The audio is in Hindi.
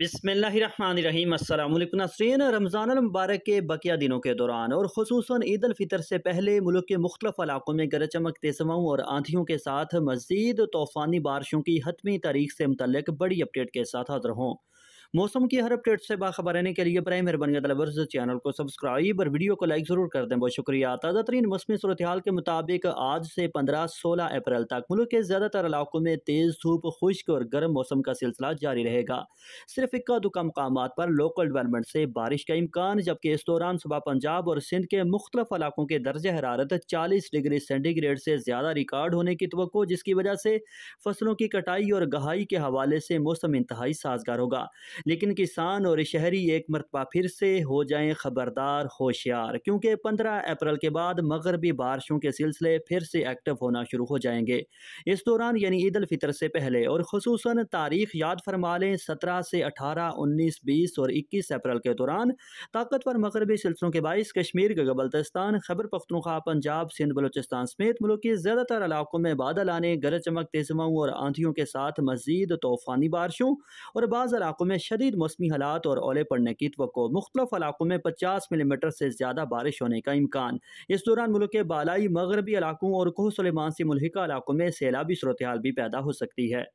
बिसमीम नासरीन रमज़ान मुबारक के बकिया दिनों के दौरान और खसूस ईद से पहले मुल्क के मुख्तफ इलाकों में गरज चमक समाओं और आंधियों के साथ मजीद तूफ़ानी बारिशों की हतमी तारीख से मुतल बड़ी अपडेट के साथ हाजिर हों मौसम की हर अपडेट से बाखबर रहने के लिए प्राइम मेहरबानी चैनल को सब्सक्राइब और वीडियो को लाइक ज़रूर कर दें बहुत शुक्रिया ताज़ा तरीन मौसमी सूरत हाल के मुताबिक आज से पंद्रह सोलह अप्रैल तक मुल्क के ज़्यादातर इलाकों में तेज़ धूप खुश्क और गर्म मौसम का सिलसिला जारी रहेगा सिर्फ इक्का दुका मकाम पर लोकल डेवलपमेंट से बारिश का इम्कान जबकि इस दौरान सुबह पंजाब और सिंध के मुख्तलिफ इलाकों के दर्ज हरारत चालीस डिग्री सेंटीग्रेड से ज़्यादा रिकॉर्ड होने की तो जिसकी वजह से फसलों की कटाई और गहाई के हवाले से मौसम इंतहाई साजगार होगा लेकिन किसान और शहरी एक मरतबा फिर से हो जाएं खबरदार होशियार क्योंकि पंद्रह अप्रैल के बाद मगरबी बारिशों के सिलसिले फिर से एक्टिव होना शुरू हो जाएंगे इस दौरान यानी ईद अलफितर से पहले और खसूस तारीख याद फरमा लें सत्रह से अठारह उन्नीस बीस और इक्कीस अप्रैल के दौरान ताकतवर मगरबी सिलसिलों के बायस कश्मीर के गबलतस्तान खबर पख्तनखा पंजाब सिंध बलोचिस्तान समेत मुल्क के ज़्यादातर इलाकों में बादल आने गरज चमक तेजमाओं और आंधियों के साथ मजीद तूफ़ानी बारिशों और बाज़ इलाकों में शदीद मौसमी हालात और ओले पड़ने की तो मुख्तफ इलाकों में पचास मिलीमीटर से ज़्यादा बारिश होने का इम्कान इस दौरान मुल्क के बालाई मगरबी इलाकों और कोह सलेमान से मुलहिका इलाकों में सैलाबी सूरत भी पैदा हो सकती है